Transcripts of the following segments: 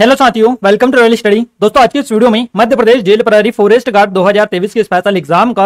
hello साथियों welcome to royal study दोस्तों आज के इस वीडियो में मध्य प्रदेश जेल प्रहरी फॉरेस्ट गार्ड 2023 के स्पेशल एग्जाम का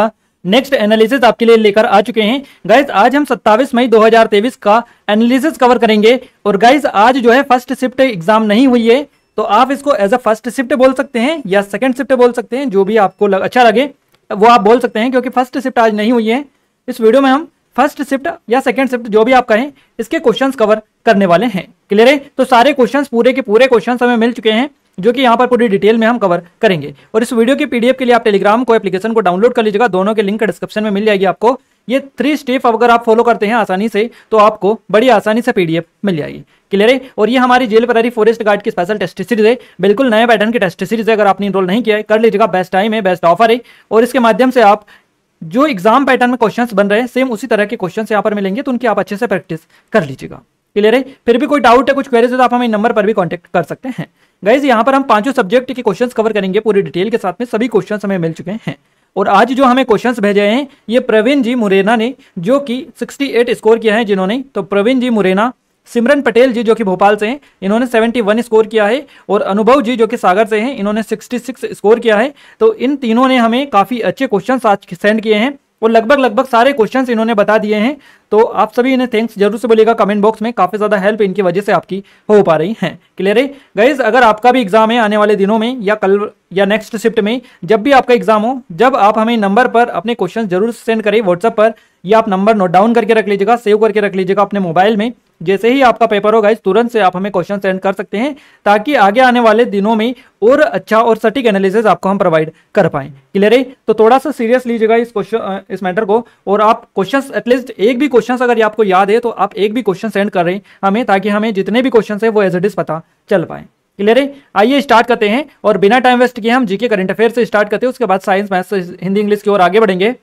नेक्स्ट एनालिसिस आपके लिए लेकर आ चुके हैं गाइज आज हम 27 मई 2023 का एनालिसिस कवर करेंगे और गाइज आज जो है फर्स्ट शिफ्ट एग्जाम नहीं हुई है तो आप इसको एज अ फर्स्ट शिफ्ट बोल सकते हैं या सेकेंड शिफ्ट बोल सकते हैं जो भी आपको लग, अच्छा लगे वो आप बोल सकते हैं क्योंकि फर्स्ट शिफ्ट आज नहीं हुई है इस वीडियो में हम फर्स्ट शिफ्ट या सेकेंड शिफ्ट जो भी आप कहें इसके क्वेश्चन कवर करने वाले हैं क्लियर है तो सारे क्वेश्चन पूरे के पूरे क्वेश्चन हमें मिल चुके हैं जो कि यहाँ पर पूरी डिटेल में हम कवर करेंगे और इस वीडियो के पीडीएफ के लिए आप टेलीग्राम को एप्लीकेशन को डाउनलोड कर लीजिएगा दोनों के लिंक डिस्क्रिप्शन में मिल जाएगी आपको ये थ्री स्टेप अगर आप फॉलो करते हैं आसानी से तो आपको बड़ी आसानी से पीडीएफ मिल जाएगी क्लियर है और ये हमारी जेल परारी फॉरेस्ट गार्ड की स्पेशल टेस्ट सीरीज है बिल्कुल नए पैटर्न की टेस्ट सीरीज है अगर आपने इनरोल नहीं किया है कर लीजिएगा बेस्ट टाइम है बेस्ट ऑफर है और इसके माध्यम से आप जो एग्जाम पैटर्न में क्वेश्चन बन रहे हैं सेम उसी तरह के क्वेश्चन यहाँ पर मिलेंगे तो उनकी आप अच्छे से प्रैक्टिस कर लीजिएगा क्लियर है फिर भी कोई डाउट है कुछ क्वेरीज है तो आप हमें नंबर पर भी कॉन्टेक्ट कर सकते हैं गाइज यहाँ पर हम पांचों सब्जेक्ट के क्वेश्चन कवर करेंगे पूरी डिटेल के साथ में सभी क्वेश्चन हमें मिल चुके हैं और आज जो हमें क्वेश्चंस भेजे हैं ये प्रवीण जी मुरैना ने जो कि 68 स्कोर किया है जिन्होंने तो प्रवीण जी मुरैना सिमरन पटेल जी जो कि भोपाल से हैं इन्होंने 71 स्कोर किया है और अनुभव जी जो कि सागर से हैं इन्होंने 66 स्कोर किया है तो इन तीनों ने हमें काफ़ी अच्छे क्वेश्चन आज सेंड किए हैं और लगभग लगभग सारे क्वेश्चंस इन्होंने बता दिए हैं तो आप सभी इन्हें थैंक्स जरूर से बोलेगा कमेंट बॉक्स में काफ़ी ज़्यादा हेल्प इनकी वजह से आपकी हो पा रही है क्लियर है गाइज अगर आपका भी एग्जाम है आने वाले दिनों में या कल या नेक्स्ट शिफ्ट में जब भी आपका एग्जाम हो जब आप हमें नंबर पर अपने क्वेश्चन जरूर सेंड करें व्हाट्सअप पर या आप नंबर नोट डाउन करके रख लीजिएगा सेव करके रख लीजिएगा अपने मोबाइल में जैसे ही आपका पेपर होगा तुरंत से आप हमें क्वेश्चन सेंड कर सकते हैं ताकि आगे आने वाले दिनों में और अच्छा और सटीक एनालिसिस आपको हम प्रोवाइड कर पाए क्लियर है तो थोड़ा सा सीरियस लीजिएगा इस क्वेश्चन इस मैटर को और आप क्वेश्चंस एटलीस्ट एक भी क्वेश्चंस अगर आपको याद है तो आप एक भी क्वेश्चन सेंड कर रहे हैं हमें ताकि हमें जितने भी क्वेश्चन है वो एज एट इज पता चल पाए क्लियर है आइए स्टार्ट करते हैं और बिना टाइम वेस्ट किए हम जीके करंट अफेयर से स्टार्ट करते हैं उसके बाद साइंस मैथ्स हिंदी इंग्लिश की ओर आगे बढ़ेंगे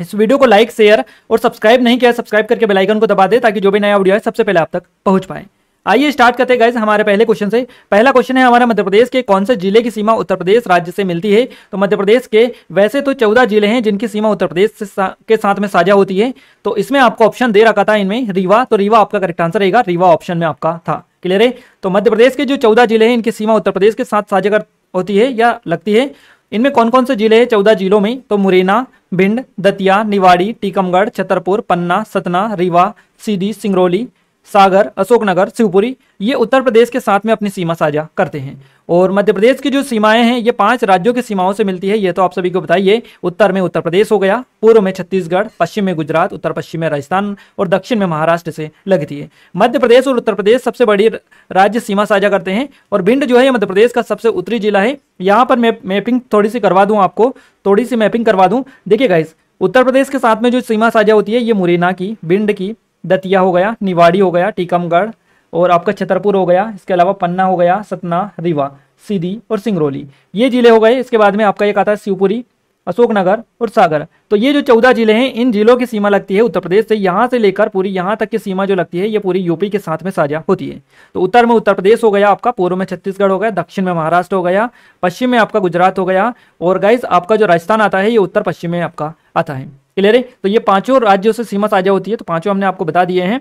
इस वीडियो को लाइक शेयर और सब्सक्राइब नहीं किया सब्सक्राइब करके बेल आइकन को दबा दे ताकि जो भी नया वीडियो है सबसे पहले आप तक पहुंच पाए आइए स्टार्ट करते हैं गाइज हमारे पहले क्वेश्चन से पहला क्वेश्चन है हमारा मध्य प्रदेश के कौन से जिले की सीमा उत्तर प्रदेश राज्य से मिलती है तो मध्य प्रदेश के वैसे तो चौदह जिले हैं जिनकी सीमा उत्तर प्रदेश से सा, के साथ में साझा होती है तो इसमें आपको ऑप्शन दे रखा था इनमें रीवा तो रीवा आपका करेक्ट आंसर रहेगा रीवा ऑप्शन में आपका था क्लियर है तो मध्य प्रदेश के जो चौदह जिले हैं इनकी सीमा उत्तर प्रदेश के साथ साझा होती है या लगती है इनमें कौन कौन से जिले हैं चौदह जिलों में तो मुरैना भिंड दतिया निवाड़ी टीकमगढ़ छतरपुर पन्ना सतना रीवा सीधी सिंगरौली सागर अशोकनगर शिवपुरी ये उत्तर प्रदेश के साथ में अपनी सीमा साझा करते हैं और मध्य प्रदेश की जो सीमाएं हैं ये पांच राज्यों की सीमाओं से मिलती है ये तो आप सभी को बताइए उत्तर में उत्तर प्रदेश हो गया पूर्व में छत्तीसगढ़ पश्चिम में गुजरात उत्तर पश्चिम में राजस्थान और दक्षिण में महाराष्ट्र से लगती है मध्य प्रदेश और उत्तर प्रदेश सबसे बड़ी राज्य सीमा साझा करते हैं और भिंड जो है मध्य प्रदेश का सबसे उत्तरी जिला है यहाँ पर मैं मैपिंग थोड़ी सी करवा दूँ आपको थोड़ी सी मैपिंग करवा दूँ देखिए गाइस उत्तर प्रदेश के साथ में जो सीमा साझा होती है ये मुरैना की भिंड की दतिया हो गया निवाड़ी हो गया टीकमगढ़ और आपका छतरपुर हो गया इसके अलावा पन्ना हो गया सतना रीवा सीधी और सिंगरौली ये जिले हो गए इसके बाद में आपका एक आता है शिवपुरी अशोकनगर और सागर तो ये जो चौदह जिले हैं इन जिलों की सीमा लगती है उत्तर प्रदेश से यहाँ से लेकर पूरी यहाँ तक की सीमा जो लगती है ये पूरी यूपी के साथ में साझा होती है तो उत्तर में उत्तर प्रदेश हो गया आपका पूर्व में छत्तीसगढ़ हो गया दक्षिण में महाराष्ट्र हो गया पश्चिम में आपका गुजरात हो गया और गाइज आपका जो राजस्थान आता है ये उत्तर पश्चिम में आपका आता है क्लियर है तो ये पांचों राज्यों से सीमा साझा होती है तो पांचों हमने आपको बता दिए हैं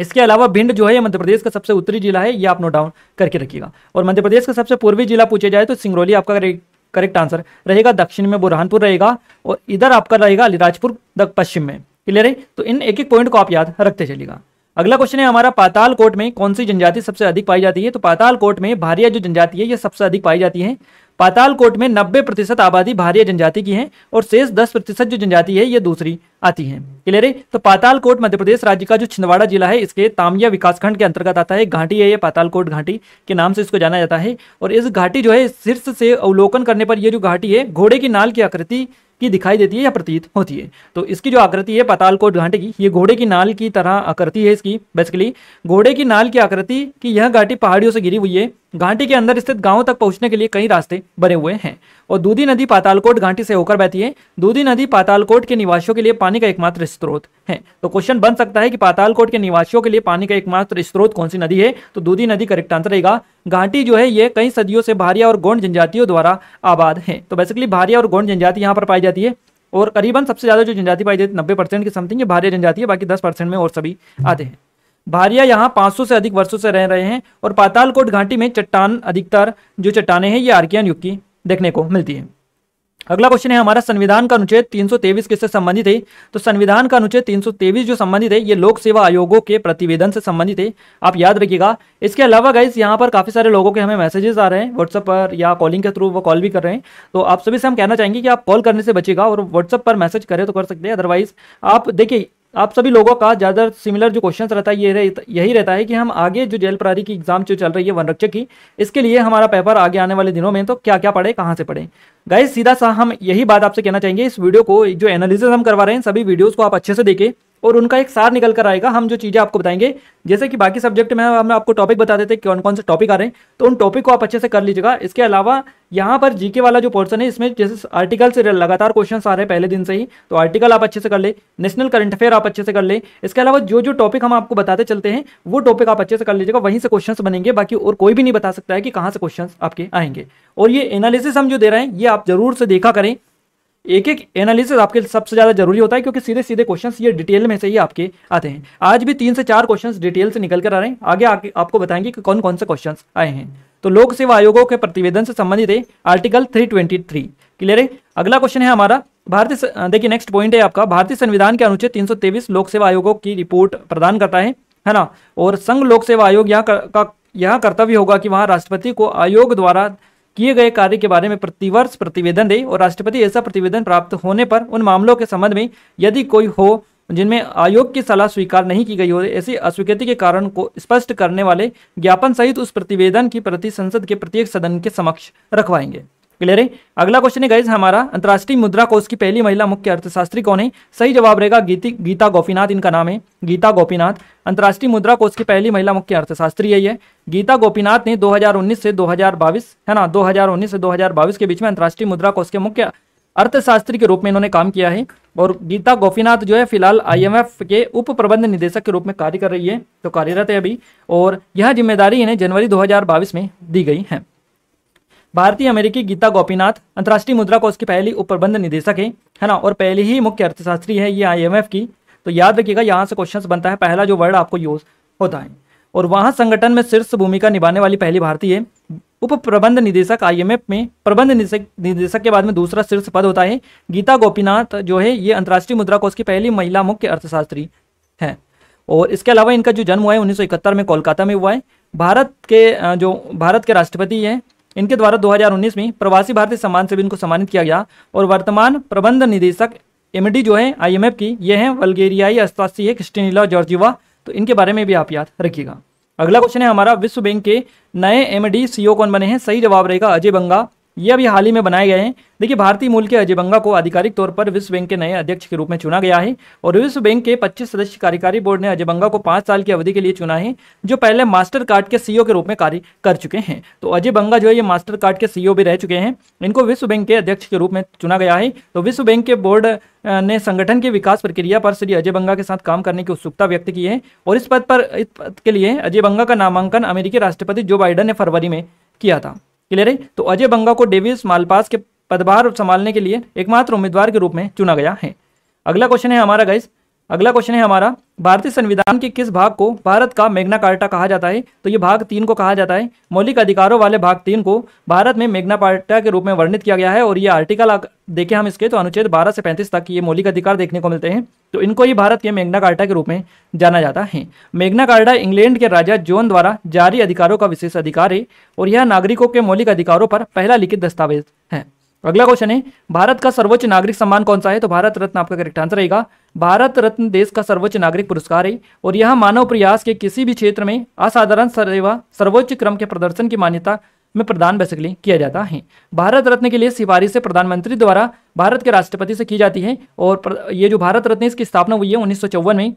इसके अलावा भिंड जो है ये मध्य प्रदेश का सबसे उत्तरी जिला है ये आप नोट डाउन करके रखिएगा और मध्य प्रदेश का सबसे पूर्वी जिला पूछे जाए तो सिंगरौली आपका करेक्ट आंसर रहेगा दक्षिण में बुरहानपुर रहेगा और इधर आपका रहेगा अलीराजपुर पश्चिम में क्लियर है तो इन एक एक पॉइंट को आप याद रखते चलेगा अगला क्वेश्चन है हमारा पाताल कोट में कौन सी जनजाति सबसे अधिक पाई जाती है तो पाताल कोट में भारिया जो जनजाति है ये सबसे अधिक पाई जाती है पाताल कोट में 90 प्रतिशत आबादी भारिया जनजाति की है और शेष 10 प्रतिशत जो जनजाति है ये दूसरी आती है क्लियर है तो पाताल कोट मध्य प्रदेश राज्य का जो छिंदवाड़ा जिला है इसके तामिया विकासखंड के अंतर्गत आता है घाटी है ये कोट घाटी के नाम से इसको जाना जाता है और इस घाटी जो है शीर्ष से अवलोकन करने पर यह जो घाटी है घोड़े की नाल की आकृति की दिखाई देती है या प्रतीत होती है तो इसकी जो आकृति है पतालकोट कोट घाटी की ये घोड़े की नाल की तरह आकृति है इसकी बेसिकली घोड़े की नाल की आकृति की यह घाटी पहाड़ियों से गिरी हुई है घाटी के अंदर स्थित गांवों तक पहुंचने के लिए कई रास्ते बने हुए हैं और दूधी नदी पातालकोट घाटी से होकर बहती है दूधी नदी पातालकोट के निवासियों के लिए पानी का एकमात्र स्रोत है तो क्वेश्चन बन सकता है कि पातालकोट के निवासियों के लिए पानी का एकमात्र स्रोत कौन सी नदी है तो दूधी नदी करेक्ट आंसर रहेगा घाटी जो है ये कई सदियों से भारिया और गौंड जनजातियों द्वारा आबाद है तो बेसिकली भारिया और गौंड जनजाति यहाँ पर पाई जाती है और करीबन सबसे ज्यादा जो जनजाति पाई जाती है नब्बे परसेंट की समथिंग भारिया जनजाति है बाकी दस परसेंट में और सभी आते हैं भारिया यहाँ 500 से अधिक वर्षों से रह रहे हैं और पातालकोट घाटी में चट्टान अधिकतर जो चट्टाने हैं ये आर्कियन युग की देखने को मिलती है अगला क्वेश्चन है हमारा संविधान का अनुच्छेद 323 किससे संबंधित है तो संविधान का अनुच्छेद 323 जो संबंधित है ये लोक सेवा आयोगों के प्रतिवेदन से संबंधित है आप याद रखिएगा इसके अलावा गाइस यहाँ पर काफी सारे लोगों के हमें मैसेजेस आ रहे हैं व्हाट्सएप पर या कॉलिंग के थ्रू वो कॉल भी कर रहे हैं तो आप सभी से हम कहना चाहेंगे कि आप कॉल करने से बचेगा और व्हाट्सएप पर मैसेज करें तो कर सकते हैं अदरवाइज आप देखिए आप सभी लोगों का ज़्यादा सिमिलर जो क्वेश्चन रहता है ये रह, यही रहता है कि हम आगे जो जेल प्रारी की एग्जाम जो चल रही है वनरक्षक की इसके लिए हमारा पेपर आगे आने वाले दिनों में तो क्या क्या पढ़े कहाँ से पढ़े गाइस सीधा सा हम यही बात आपसे कहना चाहेंगे इस वीडियो को जो एनालिसिस हम करवा रहे हैं सभी वीडियोज़ को आप अच्छे से देखें और उनका एक सार निकल कर आएगा हम जो चीज़ें आपको बताएंगे जैसे कि बाकी सब्जेक्ट में हम आपको टॉपिक बता देते हैं कौन कौन से टॉपिक आ रहे हैं तो उन टॉपिक को आप अच्छे से कर लीजिएगा इसके अलावा यहाँ पर जीके वाला जो पोर्सन है इसमें जैसे आर्टिकल से लगातार क्वेश्चन आ रहे हैं पहले दिन से ही तो आर्टिकल आप अच्छे से कर ले नेशनल करंट अफेयर आप अच्छे से कर ले इसके अलावा जो जो टॉपिक हम आपको बताते चलते हैं वो टॉपिक आप अच्छे से कर लीजिएगा वहीं से क्वेश्चन बनेंगे बाकी और कोई भी नहीं बता सकता है कि कहाँ से क्वेश्चन आपके आएंगे और ये एनालिसिस हम जो दे रहे हैं ये आप जरूर से देखा करें एक एक एनालिसिस आपके सबसे ज़्यादा जरूरी होता है क्योंकि सीधे सीधे क्वेश्चंस ये डिटेल में से ही आपके आते हैं आज भी तीन से चार क्वेश्चंस डिटेल से निकल कर आ रहे हैं आगे, आगे आपको बताएंगे कि कौन कौन से क्वेश्चंस आए हैं तो लोक सेवा आयोगों के प्रतिवेदन से संबंधित है आर्टिकल 323 क्लियर है अगला क्वेश्चन है हमारा भारतीय देखिए नेक्स्ट पॉइंट है आपका भारतीय संविधान के अनुच्छेद तीन लोक सेवा आयोगों की रिपोर्ट प्रदान करता है है ना और संघ लोक सेवा आयोग यहाँ का यह कर्तव्य होगा कि वहां राष्ट्रपति को आयोग द्वारा किए गए कार्य के बारे में प्रतिवर्ष प्रतिवेदन दे और राष्ट्रपति ऐसा प्रतिवेदन प्राप्त होने पर उन मामलों के संबंध में यदि कोई हो जिनमें आयोग की सलाह स्वीकार नहीं की गई हो ऐसी अस्वीकृति के कारण को स्पष्ट करने वाले ज्ञापन सहित उस प्रतिवेदन की प्रति संसद के प्रत्येक सदन के समक्ष रखवाएंगे क्लियर है अगला क्वेश्चन है गाइज हमारा अंतर्राष्ट्रीय मुद्रा कोष की पहली महिला मुख्य अर्थशास्त्री कौन है सही जवाब रहेगा गीति गीता गोपीनाथ इनका नाम है गीता गोपीनाथ अंतर्राष्ट्रीय मुद्रा कोष की पहली महिला मुख्य अर्थशास्त्री है ये गीता गोपीनाथ ने 2019 से 2022 है ना 2019 से 2022 के बीच में अंतर्राष्ट्रीय मुद्रा कोष के मुख्य अर्थशास्त्री के रूप में इन्होंने काम किया है और गीता गोपीनाथ जो है फिलहाल आईएमएफ के उप प्रबंध निदेशक के रूप में कार्य कर रही है तो कार्यरत है अभी और यह जिम्मेदारी इन्हें जनवरी 2022 में दी गई है भारतीय अमेरिकी गीता गोपीनाथ अंतर्राष्ट्रीय मुद्रा कोष की पहली उपप्रबंध निदेशक है है ना और पहली ही मुख्य अर्थशास्त्री है ये आईएमएफ की तो याद रखिएगा यहाँ से क्वेश्चन बनता है पहला जो वर्ड आपको यूज होता है और वहाँ संगठन में शीर्ष भूमिका निभाने वाली पहली भारतीय उप प्रबंध निदेशक एफ में प्रबंध निदेशक के बाद में दूसरा शीर्ष पद होता है गीता गोपीनाथ जो है ये अंतर्राष्ट्रीय मुद्रा कोष की पहली महिला मुख्य अर्थशास्त्री हैं और इसके अलावा इनका जो जन्म हुआ है उन्नीस में कोलकाता में हुआ है भारत के जो भारत के राष्ट्रपति हैं इनके द्वारा 2019 में प्रवासी भारतीय सम्मान से भी इनको सम्मानित किया गया और वर्तमान प्रबंध निदेशक एमडी जो है आईएमएफ की ये हैं वल्गेरियाई अस्तासी है क्रिस्टिनिला जॉर्जिवा तो इनके बारे में भी आप याद रखिएगा अगला क्वेश्चन है हमारा विश्व बैंक के नए एमडी सीईओ कौन बने हैं सही जवाब रहेगा अजय बंगा ये अभी हाल ही में बनाए गए हैं देखिए भारतीय मूल के अजय बंगा को आधिकारिक तौर पर विश्व बैंक के नए अध्यक्ष के रूप में चुना गया है और विश्व बैंक के 25 सदस्य कार्यकारी बोर्ड ने अजय बंगा को पांच साल की अवधि के लिए चुना है जो पहले मास्टर कार्ड के सीईओ के रूप में कार्य कर चुके हैं तो अजय बंगा जो है ये मास्टर कार्ड के सीईओ भी रह चुके हैं इनको विश्व बैंक के अध्यक्ष के रूप में चुना गया है तो विश्व बैंक के बोर्ड ने संगठन की विकास प्रक्रिया पर श्री अजय बंगा के साथ काम करने की उत्सुकता व्यक्त की है और इस पद पर इस पद के लिए अजय बंगा का नामांकन अमेरिकी राष्ट्रपति जो बाइडन ने फरवरी में किया था क्लियर है तो अजय बंगा को डेविस मालपास के पदभार संभालने के लिए एकमात्र उम्मीदवार के रूप में चुना गया है अगला क्वेश्चन है हमारा गाइस अगला क्वेश्चन है हमारा भारतीय संविधान के किस भाग को भारत का मेघना कार्टा कहा जाता है तो ये भाग तीन को कहा जाता है मौलिक अधिकारों वाले भाग तीन को भारत में मेघना पार्टा के रूप में वर्णित किया गया है और ये आर्टिकल देखें हम इसके तो अनुच्छेद 12 से 35 तक ये मौलिक अधिकार देखने को मिलते हैं तो इनको ही भारत के मेघना कार्टा के रूप में जाना जाता है मेघना कार्टा इंग्लैंड के राजा जोन द्वारा जारी अधिकारों का विशेष अधिकार है और यह नागरिकों के मौलिक अधिकारों पर पहला लिखित दस्तावेज है अगला क्वेश्चन है भारत का सर्वोच्च नागरिक सम्मान कौन सा है तो भारत रत्न आपका करेक्ट आंसर रहेगा भारत रत्न देश का सर्वोच्च नागरिक पुरस्कार है और यह मानव प्रयास के किसी भी क्षेत्र में असाधारण सेवा सर्वोच्च क्रम के प्रदर्शन की मान्यता में प्रदान बेसिकली किया जाता है भारत रत्न के लिए सिफारिश प्रधानमंत्री द्वारा भारत के राष्ट्रपति से की जाती है और ये जो भारत रत्न इसकी स्थापना हुई है उन्नीस में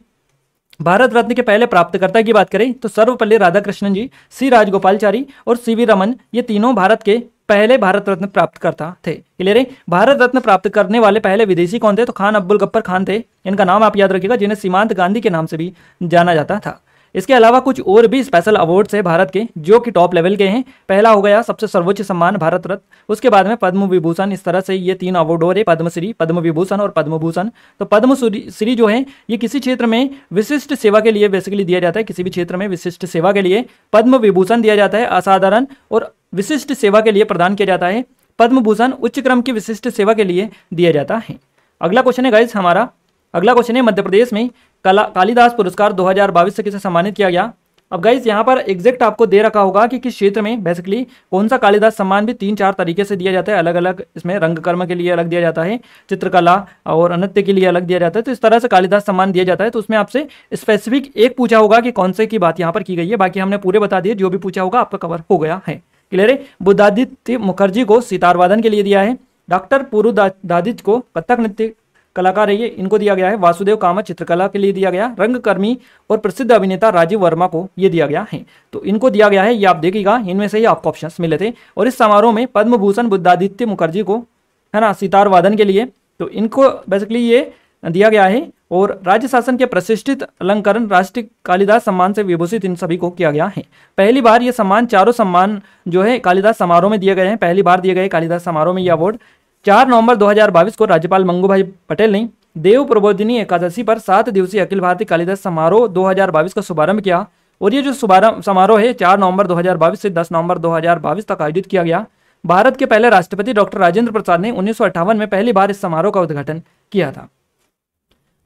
भारत रत्न के पहले प्राप्तकर्ता की बात करें तो सर्वपल्ली राधाकृष्णन जी सी राजगोपालचारी और सी वी रमन ये तीनों भारत के पहले भारत रत्न प्राप्त करता थे क्लियर है भारत रत्न प्राप्त करने वाले पहले विदेशी कौन थे तो खान अब्बुल गप्पर खान थे इनका नाम आप याद रखिएगा जिन्हें सीमांत गांधी के नाम से भी जाना जाता था इसके अलावा कुछ और भी स्पेशल अवार्ड्स है भारत के जो कि टॉप लेवल के हैं पहला हो गया सबसे सर्वोच्च सम्मान भारत रत्न उसके बाद में पद्म विभूषण इस तरह से ये तीन अवार्ड हो रहे पद्मश्री पद्म विभूषण और पद्म भूषण तो पद्म श्री जो है ये किसी क्षेत्र में विशिष्ट सेवा के लिए बेसिकली दिया जाता है किसी भी क्षेत्र में विशिष्ट सेवा के लिए पद्म विभूषण दिया जाता है असाधारण और विशिष्ट सेवा के लिए प्रदान किया जाता है पद्म भूषण उच्च क्रम की विशिष्ट सेवा के लिए दिया जाता है अगला क्वेश्चन है गाइज हमारा अगला क्वेश्चन है मध्य प्रदेश में कला कालीदास पुरस्कार 2022 से किसे सम्मानित किया गया अब गाइज यहाँ पर एग्जैक्ट आपको दे रखा होगा कि किस क्षेत्र में बेसिकली कौन सा कालिदास सम्मान भी तीन चार तरीके से दिया जाता है अलग अलग इसमें रंगकर्म के लिए अलग दिया जाता है चित्रकला और नृत्य के लिए अलग दिया जाता है तो इस तरह से कालिदास सम्मान दिया जाता है तो उसमें आपसे स्पेसिफिक एक पूछा होगा कि कौन से की बात यहाँ पर की गई है बाकी हमने पूरे बता दिए जो भी पूछा होगा आपका कवर हो गया है क्लियर है बुद्धादित्य मुखर्जी को सितार वादन के लिए दिया है डॉक्टर पूर्व को कथक नृत्य कलाकार है ये इनको दिया गया है वासुदेव कामत चित्रकला के लिए दिया गया रंगकर्मी और प्रसिद्ध अभिनेता राजीव वर्मा को ये दिया गया है तो इनको दिया गया है ये आप देखिएगा इनमें से ही आपको ऑप्शन मिले थे और इस समारोह में पद्म भूषण बुद्धादित्य मुखर्जी को है ना सितार वादन के लिए तो इनको बेसिकली ये दिया गया है और राज्य शासन के प्रतिष्ठित अलंकरण राष्ट्रीय कालिदास सम्मान से विभूषित इन सभी को किया गया है पहली बार ये सम्मान चारों सम्मान जो है कालिदास समारोह में दिए गए हैं पहली बार दिए गए कालिदास समारोह में ये अवार्ड चार नवंबर 2022 को राज्यपाल मंगू भाई पटेल ने देव प्रबोधिनी एकादशी पर सात दिवसीय अखिल भारतीय कालिदास समारोह 2022 का शुभारंभ किया और ये जो शुभारंभ समारोह है चार नवंबर 2022 से 10 नवंबर 2022 तक आयोजित किया गया भारत के पहले राष्ट्रपति डॉक्टर राजेंद्र प्रसाद ने उन्नीस में पहली बार इस समारोह का उद्घाटन किया था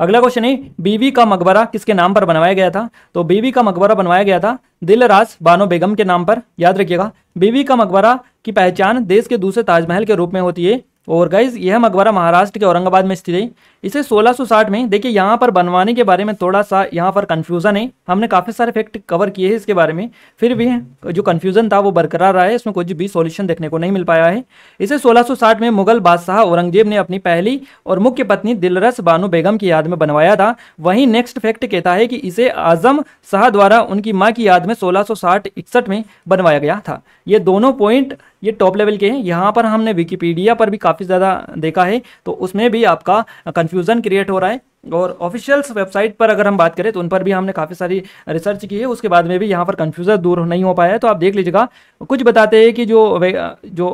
अगला क्वेश्चन है बीवी का मकबरा किसके नाम पर बनवाया गया था तो बीवी का मकबरा बनवाया गया था दिलराज बानो बेगम के नाम पर याद रखिएगा बीवी का मकबरा की पहचान देश के दूसरे ताजमहल के रूप में होती है और गाइज यह मकबरा महाराष्ट्र के औरंगाबाद में स्थित है इसे 1660 में देखिए यहाँ पर बनवाने के बारे में थोड़ा सा यहाँ पर कन्फ्यूज़न है हमने काफ़ी सारे फैक्ट कवर किए हैं इसके बारे में फिर भी जो कन्फ्यूज़न था वो बरकरार रहा है इसमें कुछ भी सॉल्यूशन देखने को नहीं मिल पाया है इसे 1660 में मुगल बादशाह औरंगजेब ने अपनी पहली और मुख्य पत्नी दिलरस बानो बेगम की याद में बनवाया था वहीं नेक्स्ट फैक्ट कहता है कि इसे आजम शाह द्वारा उनकी माँ की याद में सोलह सौ में बनवाया गया था ये दोनों पॉइंट ये टॉप लेवल के हैं यहाँ पर हमने विकीपीडिया पर भी काफ़ी ज़्यादा देखा है तो उसमें भी आपका कन्फ्यूज़न क्रिएट हो रहा है और ऑफिशियल्स वेबसाइट पर अगर हम बात करें तो उन पर भी हमने काफ़ी सारी रिसर्च की है उसके बाद में भी यहाँ पर कन्फ्यूज़न दूर नहीं हो पाया है तो आप देख लीजिएगा कुछ बताते हैं कि जो जो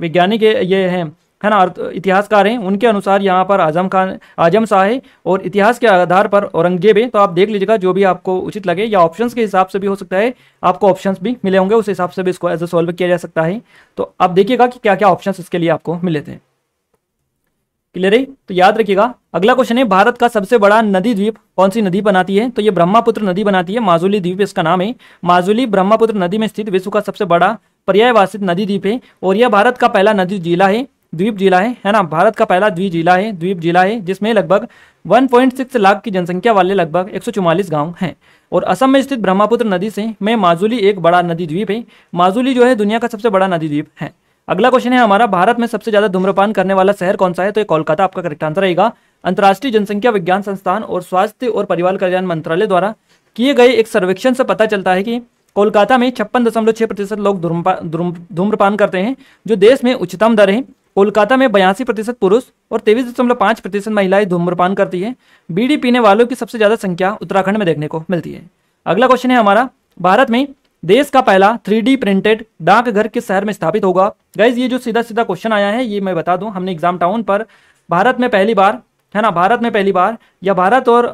वैज्ञानिक ये हैं है ना इतिहासकार हैं उनके अनुसार यहाँ पर आजम खान आजम शाह है और इतिहास के आधार पर औरंगजेब है तो आप देख लीजिएगा जो भी आपको उचित लगे या ऑप्शन के हिसाब से भी हो सकता है आपको ऑप्शन भी मिले होंगे उस हिसाब से भी इसको एज ए सॉल्व किया जा सकता है तो आप देखिएगा कि क्या क्या ऑप्शन इसके लिए आपको मिले थे क्लियर है तो याद रखिएगा अगला क्वेश्चन है भारत का सबसे बड़ा नदी द्वीप कौन सी नदी बनाती है तो ये ब्रह्मपुत्र नदी बनाती है माजुली द्वीप इसका नाम है माजुली ब्रह्मपुत्र नदी में स्थित विश्व का सबसे बड़ा पर्यायवासित नदी द्वीप है और यह भारत का पहला नदी जिला है द्वीप जिला है है ना भारत का पहला द्वीप जिला है द्वीप जिला है जिसमें लगभग 1.6 लाख की जनसंख्या वाले लगभग एक गांव हैं और असम में स्थित ब्रह्मपुत्र नदी से में माजुली एक बड़ा नदी द्वीप है माजुली जो है दुनिया का सबसे बड़ा नदी द्वीप है अगला क्वेश्चन है हमारा भारत में सबसे ज्यादा धूम्रपान करने वाला शहर कौन सा है तो ये कोलकाता आपका करेक्ट आंसर रहेगा अंतर्राष्ट्रीय जनसंख्या विज्ञान संस्थान और स्वास्थ्य और परिवार कल्याण मंत्रालय द्वारा किए गए एक सर्वेक्षण से पता चलता है कि कोलकाता में छप्पन दशमलव छह प्रतिशत लोग धूम्रपान करते हैं जो देश में उच्चतम दर है कोलकाता में बयासी प्रतिशत पुरुष और तेईस दशमलव पाँच प्रतिशत महिलाएं धूम्रपान करती हैं बीड़ी पीने वालों की सबसे ज़्यादा संख्या उत्तराखंड में देखने को मिलती है अगला क्वेश्चन है हमारा भारत में देश का पहला थ्री प्रिंटेड डाकघर किस शहर में स्थापित होगा गाइज ये जो सीधा सीधा क्वेश्चन आया है ये मैं बता दूँ हमने एग्जाम टाउन पर भारत में पहली बार है ना भारत में पहली बार या भारत और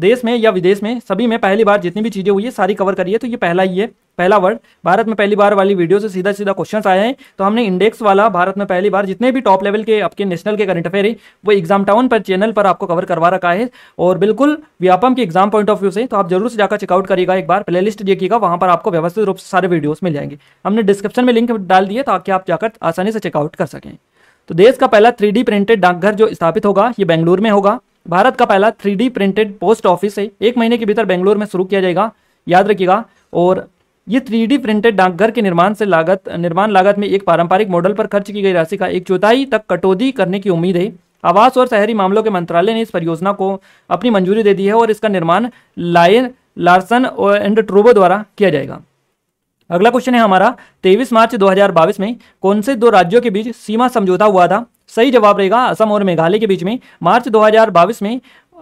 देश में या विदेश में सभी में पहली बार जितनी भी चीज़ें हुई है सारी कवर करी है तो ये पहला ही है पहला वर्ड भारत में पहली बार वाली वीडियो से सीधा सीधा क्वेश्चन आए हैं तो हमने इंडेक्स वाला भारत में पहली बार जितने भी टॉप लेवल के आपके नेशनल के करंट अफेयर है वो एग्जाम टाउन पर चैनल पर आपको कवर करवा रखा है और बिल्कुल व्यापम के एग्जाम पॉइंट ऑफ व्यू से तो आप जरूर से जाकर चेकआउट करिएगा एक बार प्ले लिस्ट देखिएगा वहाँ पर आपको व्यवस्थित रूप से सारे वीडियोज मिल जाएंगे हमने डिस्क्रिप्शन में लिंक डाल दिए ताकि आप जाकर आसानी से चेकआउट कर सकें तो देश का पहला थ्री प्रिंटेड डाकघर जो स्थापित होगा ये बेंगलुरु में होगा भारत का पहला थ्री प्रिंटेड पोस्ट ऑफिस है एक महीने के भीतर बेंगलोर में शुरू किया जाएगा याद रखिएगा और ये थ्री प्रिंटेड डाकघर के निर्माण से लागत निर्माण लागत में एक पारंपरिक मॉडल पर खर्च की गई राशि का एक चौथाई तक कटौती करने की उम्मीद है आवास और शहरी मामलों के मंत्रालय ने इस परियोजना को अपनी मंजूरी दे दी है और इसका निर्माण लायन लार्सन एंड ट्रोबो द्वारा किया जाएगा अगला क्वेश्चन है हमारा 23 मार्च 2022 में कौन से दो राज्यों के बीच सीमा समझौता हुआ था सही जवाब रहेगा असम और मेघालय के बीच में मार्च 2022 में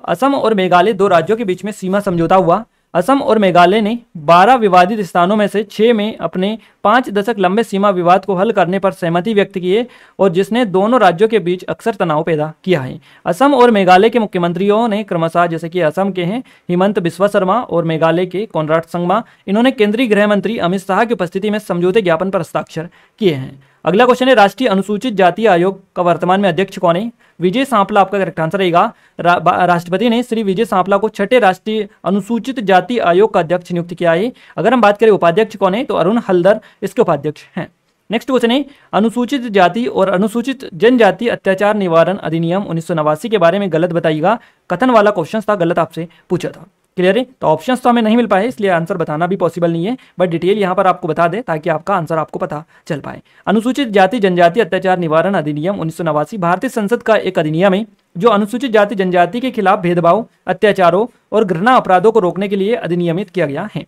असम और मेघालय दो राज्यों के बीच में सीमा समझौता हुआ असम और मेघालय ने 12 विवादित स्थानों में से 6 में अपने पाँच दशक लंबे सीमा विवाद को हल करने पर सहमति व्यक्त की है और जिसने दोनों राज्यों के बीच अक्सर तनाव पैदा किया है असम और मेघालय के मुख्यमंत्रियों ने क्रमशः जैसे कि असम के हैं हिमंत बिस्वा शर्मा और मेघालय के कॉन्राड संगमा इन्होंने केंद्रीय गृह मंत्री अमित शाह की उपस्थिति में समझौते ज्ञापन पर हस्ताक्षर किए हैं अगला क्वेश्चन है राष्ट्रीय अनुसूचित जाति आयोग का वर्तमान में अध्यक्ष कौन है विजय सांपला आपका करेक्ट आंसर रहेगा राष्ट्रपति ने श्री विजय सांपला को छठे राष्ट्रीय अनुसूचित जाति आयोग का अध्यक्ष नियुक्त किया है अगर हम बात करें उपाध्यक्ष कौन है तो अरुण हल्दर इसके उपाध्यक्ष हैं नेक्स्ट क्वेश्चन है अनुसूचित जाति और अनुसूचित जनजाति अत्याचार निवारण अधिनियम उन्नीस के बारे में गलत बताइएगा कथन वाला क्वेश्चन था गलत आपसे पूछा था क्लियर है तो ऑप्शंस तो हमें नहीं मिल पाए इसलिए आंसर बताना भी पॉसिबल नहीं है बट डिटेल यहाँ पर आपको बता दें ताकि आपका आंसर आपको पता चल पाए अनुसूचित जाति जनजाति अत्याचार निवारण अधिनियम उन्नीस भारतीय संसद का एक अधिनियम है जो अनुसूचित जाति जनजाति के खिलाफ भेदभाव अत्याचारों और घृणा अपराधों को रोकने के लिए अधिनियमित किया गया है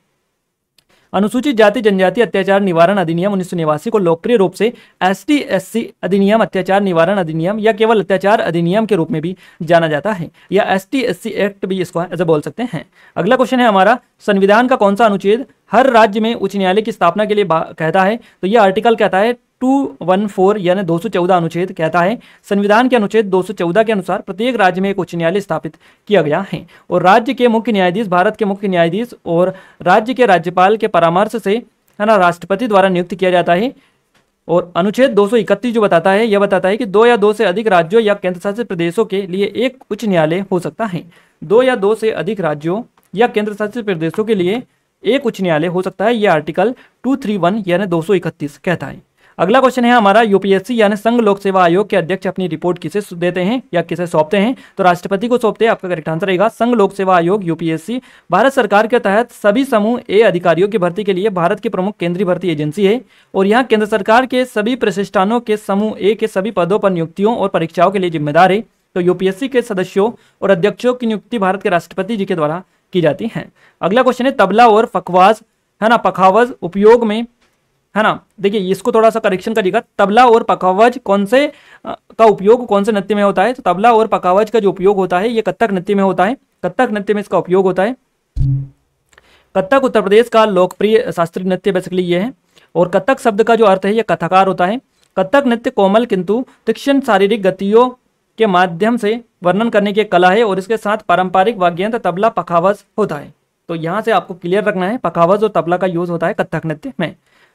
अनुसूचित जाति जनजाति अत्याचार निवारण अधिनियम उन्नीस को लोकप्रिय रूप से एस टी अधिनियम अत्याचार निवारण अधिनियम या केवल अत्याचार अधिनियम के रूप में भी जाना जाता है या एस टी एक्ट भी इसको एज बोल सकते हैं अगला क्वेश्चन है हमारा संविधान का कौन सा अनुच्छेद हर राज्य में उच्च न्यायालय की स्थापना के लिए कहता है तो यह आर्टिकल कहता है 214 यानी 214 अनुच्छेद कहता है संविधान के अनुच्छेद 214 के अनुसार प्रत्येक राज्य में एक उच्च न्यायालय स्थापित किया गया है और राज्य के मुख्य न्यायाधीश भारत के मुख्य न्यायाधीश और राज्य के राज्यपाल के परामर्श से है ना राष्ट्रपति द्वारा नियुक्त किया जाता है और अनुच्छेद इकतीस जो बताता है यह बताता है कि दो या दो से अधिक राज्यों या केंद्रशासित प्रदेशों के लिए एक उच्च न्यायालय हो सकता है दो या दो से अधिक राज्यों या केंद्रशासित प्रदेशों के लिए एक उच्च न्यायालय हो सकता है यह आर्टिकल 231 यानी इकतीस कहता है अगला क्वेश्चन है हमारा यूपीएससी यानी संघ लोक सेवा आयोग के अध्यक्ष अपनी रिपोर्ट किसे देते हैं या किसे सौंपते हैं तो राष्ट्रपति को सौंपते हैं आपका करेक्ट आंसर रहेगा संघ लोक सेवा आयोग यूपीएससी भारत सरकार के तहत सभी समूह ए अधिकारियों की भर्ती के लिए भारत की प्रमुख केंद्रीय भर्ती एजेंसी है और यहाँ केंद्र सरकार के सभी प्रतिष्ठानों के समूह ए के सभी पदों पर नियुक्तियों और परीक्षाओं के लिए जिम्मेदार है तो यूपीएससी के सदस्यों और अध्यक्षों की नियुक्ति भारत के राष्ट्रपति जी के द्वारा की जाती है अगला क्वेश्चन है तबला और फकवाज है ना पखावज उपयोग में है ना देखिए इसको थोड़ा सा करेक्शन करिएगा तबला और पखावज कौन से का उपयोग कौन से नृत्य में होता है तो तबला और पखावज का जो उपयोग होता है ये कत्थक नृत्य में होता है कत्थक नृत्य में इसका उपयोग होता है कत्थक उत्तर प्रदेश का लोकप्रिय शास्त्रीय नृत्य बेसिकली ये है और कत्थक शब्द का जो अर्थ है यह कथाकार होता है कत्थक नृत्य कोमल किंतु तीक्षण शारीरिक गतियों के माध्यम से वर्णन करने की कला है और इसके साथ पारंपरिक वाग्यंत तबला पखावज होता है तो यहाँ से आपको क्लियर रखना है पखावज और तबला का यूज होता है कत्थक नृत्य में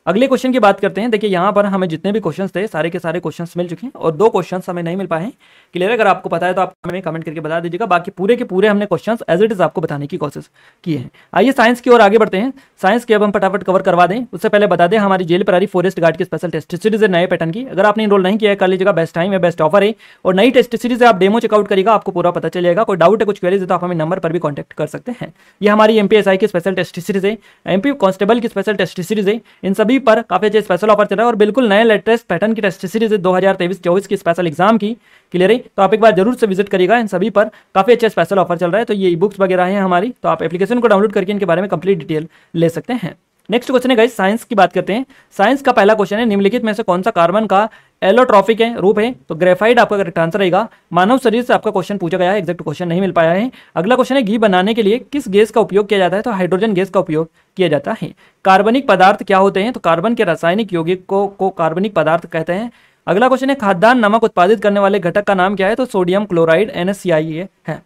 अगले क्वेश्चन की बात करते हैं देखिए यहाँ पर हमें जितने भी क्वेश्चन थे सारे के सारे क्वेश्चन मिल चुके हैं और दो क्वेश्चन हमें नहीं मिल पाए हैं क्लियर अगर आपको पता है तो आप हमें कमेंट करके बता दीजिएगा बाकी पूरे के पूरे हमने क्वेश्चन एज इट इज आपको बताने की कोशिश की है आइए साइंस की ओर आगे बढ़ते हैं साइंस की अब हम फटाफट कवर करवा दें उससे पहले बता दें हमारी जेल परारी फॉरेस्ट गार्ड की स्पेशल टेस्ट सीरीज है नए पैटर्न की अगर आपने इनरोल नहीं किया है कर लीजिएगा बेस्ट टाइम है बेस्ट ऑफर है और नई टेस्ट सीरीज आप डेमो चेकआउट करिएगा आपको पूरा पता चलेगा कोई डाउट है कुछ क्वेरीज है तो आप हमें नंबर पर भी कॉन्टैक्ट कर सकते हैं ये हमारी एम की स्पेशल टेस्ट सीरीज है एम कांस्टेबल की स्पेशल टेस्ट सीरीज है इन सभी यूपी पर काफी अच्छे स्पेशल ऑफर चल रहा है और बिल्कुल नए लेटेस्ट पैटर्न की टेस्ट सीरीज दो हजार तेईस चौबीस की स्पेशल एग्जाम की क्लियर है तो आप एक बार जरूर से विजिट करिएगा इन सभी पर काफी अच्छे स्पेशल ऑफर चल रहा है तो ये बुक्स वगैरह है हमारी तो आप एप्लीकेशन को डाउनलोड करके इनके बारे में कंप्लीट डिटेल ले सकते हैं नेक्स्ट क्वेश्चन है गाइस साइंस की बात करते हैं साइंस का पहला क्वेश्चन है निम्नलिखित में से कौन सा कार्बन का एलोट्रॉफिक है रूप है तो ग्रेफाइड आपका करेक्ट आंसर रहेगा मानव शरीर से आपका क्वेश्चन पूछा गया है एक्जैक्ट क्वेश्चन नहीं मिल पाया है अगला क्वेश्चन है घी बनाने के लिए किस गैस का उपयोग किया जाता है तो हाइड्रोजन गैस का उपयोग किया जाता है कार्बनिक पदार्थ क्या होते हैं तो कार्बन के रासायनिक यौगिक को, को कार्बनिक पदार्थ कहते हैं अगला क्वेश्चन है खाद्यान्न नमक उत्पादित करने वाले घटक का नाम क्या है तो सोडियम क्लोराइड एन है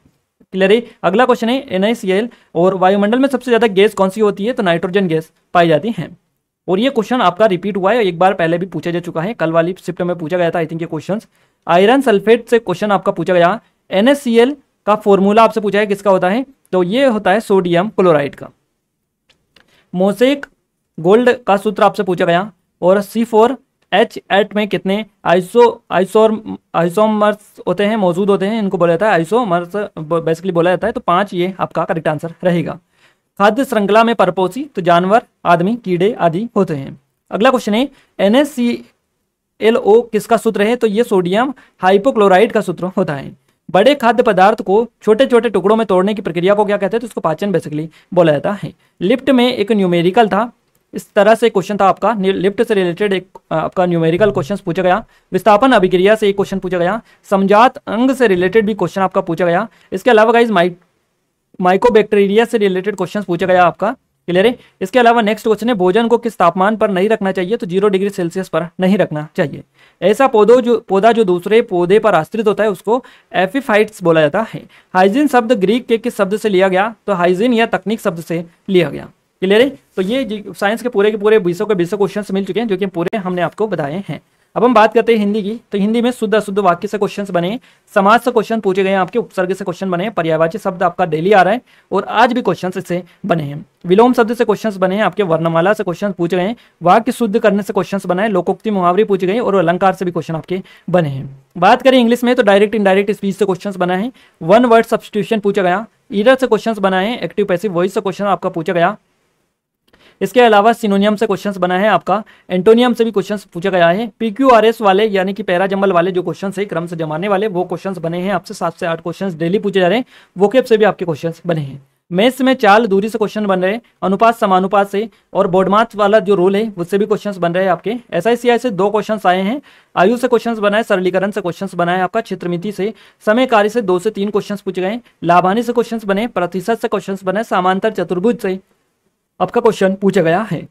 क्लियर है अगला क्वेश्चन है एन और वायुमंडल में सबसे ज़्यादा गैस कौन सी होती है तो नाइट्रोजन गैस पाई जाती है और ये क्वेश्चन आपका रिपीट हुआ है एक बार पहले भी पूछा जा चुका है कल वाली शिफ्ट में पूछा गया था आई थिंक ये क्वेश्चन आयरन सल्फेट से क्वेश्चन आपका पूछा गया एन का फॉर्मूला आपसे पूछा है किसका होता है तो ये होता है सोडियम क्लोराइड का मोसेक गोल्ड का सूत्र आपसे पूछा गया और सी फोर एच एट में कितने आइसो आइसोर आइसोमर्स होते हैं मौजूद होते हैं इनको बोला जाता है आइसोमर्स बेसिकली बोला जाता है तो पांच ये आपका करेक्ट आंसर रहेगा खाद्य श्रृंखला में परपोसी तो जानवर आदमी कीड़े आदि होते हैं अगला क्वेश्चन है N S C L O किसका सूत्र है तो ये सोडियम हाइपोक्लोराइड का सूत्र होता है बड़े खाद्य पदार्थ को छोटे छोटे टुकड़ों में तोड़ने की प्रक्रिया को क्या कहते हैं तो उसको पाचन बेसिकली बोला जाता है लिफ्ट में एक न्यूमेरिकल था इस तरह से क्वेश्चन था आपका लिफ्ट से रिलेटेड एक आपका न्यूमेरिकल क्वेश्चन पूछा गया विस्थापन अभिक्रिया से एक क्वेश्चन पूछा गया समझात अंग से रिलेटेड भी क्वेश्चन आपका पूछा गया इसके अलावा गाइज माइक माइकोबैक्टीरिया से रिलेटेड क्वेश्चन पूछा गया आपका क्लियर है इसके अलावा नेक्स्ट क्वेश्चन है भोजन को किस तापमान पर नहीं रखना चाहिए तो जीरो डिग्री सेल्सियस पर नहीं रखना चाहिए ऐसा पौधो जो पौधा जो दूसरे पौधे पर आश्रित होता है उसको एफिफाइट्स बोला जाता है हाइजीन शब्द ग्रीक के किस शब्द से लिया गया तो हाइजीन या तकनीक शब्द से लिया गया क्लियर है तो ये साइंस के पूरे के पूरे बीसों के बीसों क्वेश्चन मिल चुके हैं जो कि पूरे हमने आपको बताए हैं अब हम बात करते हैं हिंदी की तो हिंदी में शुद्ध अशुद्ध वाक्य से क्वेश्चंस बने समाज से क्वेश्चन पूछे गए आपके उपसर्ग से क्वेश्चन बने पर्यायवाची शब्द आपका डेली आ रहा है और आज भी क्वेश्चंस इससे बने हैं विलोम शब्द से क्वेश्चंस बने हैं आपके वर्णमाला से क्वेश्चंस पूछे गए वाक्य शुद्ध करने से क्वेश्चन बनाए लोकोक्ति मुहावरी पूछे गए और अलंकार से भी क्वेश्चन आपके बने हैं बात करें इंग्लिश में तो डायरेक्ट इनडायरेक्ट स्पीच से क्वेश्चन बना है वन वर्ड सब्सटीट्यूशन पूछा गया ईरर से क्वेश्चन बनाए एक्टिव पैसिव वॉइस से क्वेश्चन आपका पूछा गया इसके अलावा सिनोनियम से क्वेश्चन बना है आपका एंटोनियम से भी क्वेश्चन पूछा गया है पीक्यूआरएस वाले यानी कि पैरा जम्बल वाले जो क्वेश्चन है क्रम से जमाने वाले वो क्वेश्चन बने हैं आपसे सात से आठ क्वेश्चन डेली पूछे जा रहे हैं वोकेप से भी आपके क्वेश्चन बने हैं मेथ्स में चाल दूरी से क्वेश्चन बन रहे हैं अनुपात समानुपात से और बोर्डमाथ वाला जो रोल है उससे भी क्वेश्चंस बन रहे हैं आपके एस आई सी आई से दो क्वेश्चंस आए हैं आयु से क्वेश्चंस बनाए सरलीकरण से क्वेश्चंस बनाए आपका क्षेत्रमिति से समय कार्य से दो से तीन क्वेश्चंस पूछे गए लाभानी से क्वेश्चंस बने प्रतिशत से क्वेश्चंस बने समांतर चतुर्भुज से आपका क्वेश्चन पूछा गया है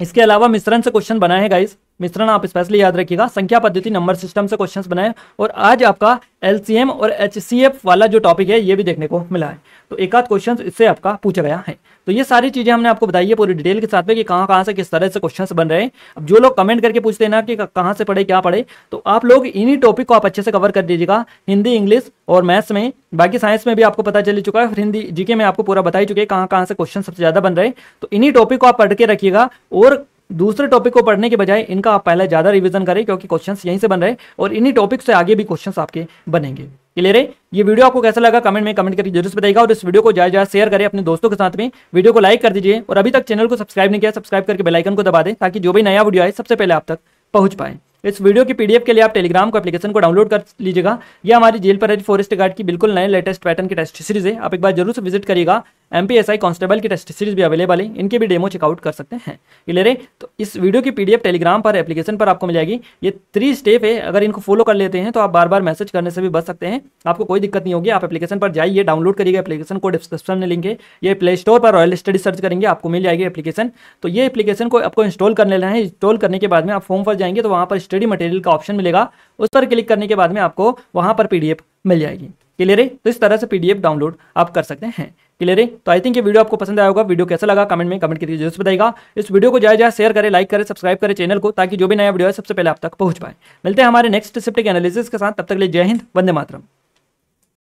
इसके अलावा मिश्रण से क्वेश्चन बना है गाइस मिश्रण आप स्पेशली याद रखिएगा संख्या पद्धति नंबर सिस्टम से क्वेश्चंस बनाए और आज आपका एलसीएम और एचसीएफ वाला जो टॉपिक है ये भी देखने को मिला है तो एक आध क्वेश्चन इससे आपका पूछा गया है तो ये सारी चीज़ें हमने आपको बताई है पूरी डिटेल के साथ में कि कहाँ कहाँ से किस तरह से क्वेश्चन बन रहे हैं अब जो लोग कमेंट करके पूछते हैं ना कि कहाँ से पढ़े क्या पढ़े तो आप लोग इन्हीं टॉपिक को आप अच्छे से कवर कर दीजिएगा हिंदी इंग्लिश और मैथ्स में बाकी साइंस में भी आपको पता चल चुका है फिर हिंदी जीके में आपको पूरा बता ही चुके हैं कहाँ कहाँ से क्वेश्चन सबसे ज़्यादा बन रहे हैं तो इन्हीं टॉपिक को आप पढ़ के रखिएगा और दूसरे टॉपिक को पढ़ने के बजाय इनका आप पहले ज़्यादा रिविजन करें क्योंकि क्वेश्चन यहीं से बन रहे और इन्हीं टॉपिक से आगे भी क्वेश्चन आपके बनेंगे क्लियर है ये वीडियो आपको कैसा लगा कमेंट में कमेंट करके जरूर बताएगा और इस वीडियो को ज़्यादा ज़्यादा शेयर करें अपने दोस्तों के साथ में वीडियो को लाइक कर दीजिए और अभी तक चैनल को सब्सक्राइब नहीं किया सब्सक्राइब करके बेलाइकन को दबा दें ताकि जो भी नया वीडियो आए सबसे पहले आप तक पहुंच पाए इस वीडियो की पीडीएफ के लिए आप टेलीग्राम को एप्लीकेशन को डाउनलोड कर लीजिएगा यह हमारी जेल पर फॉरेस्ट गार्ड की बिल्कुल नए लेटेस्ट पैटर्न की टेस्ट सीरीज है आप एक बार जरूर से विजिट करिएगा M P S I constable की टेस्ट सीरीज भी अवेलेबल है इनके भी डेमो चेकआउट कर सकते हैं ले रहे तो इस वीडियो की पीडीएफ टेलीग्राम पर एप्लीकेशन पर आपको मिल जाएगी ये थ्री स्टेप है अगर इनको फॉलो कर लेते हैं तो आप बार बार मैसेज करने से भी बच सकते हैं आपको कोई दिक्कत नहीं होगी आप एप्लीकेशन पर जाइए डाउनलोड करिएगा एप्लीकेशन को डिस्क्रिप्शन में लिंक है ये प्ले स्टोर पर रॉयल स्टडी सर्च करेंगे आपको मिल जाएगी एप्लीकेशन तो ये एप्लीकेशन को आपको इंस्टॉल कर लेना है इंस्टॉल करने के बाद में आप फॉर्म पर जाएंगे तो वहाँ पर स्टडी मटेरियल का ऑप्शन मिलेगा उस पर क्लिक करने के बाद में आपको वहाँ पर पीडीएफ मिल जाएगी क्लियर है तो इस तरह से पीडीएफ डाउनलोड आप कर सकते हैं क्लियर है तो आई थिंक ये वीडियो आपको पसंद आया होगा वीडियो कैसा लगा कमेंट में कमेंट करके जरूर बताएगा इस वीडियो को जाए जाए शेयर करें लाइक करें सब्सक्राइब करें चैनल को ताकि जो भी नया वीडियो है सबसे पहले आप तक पहुंच पाए मिलते हैं हमारे नेक्स्ट सिप्टिक के एनालिसिस के साथ तब तक ले जय हिंद वंदे मातरम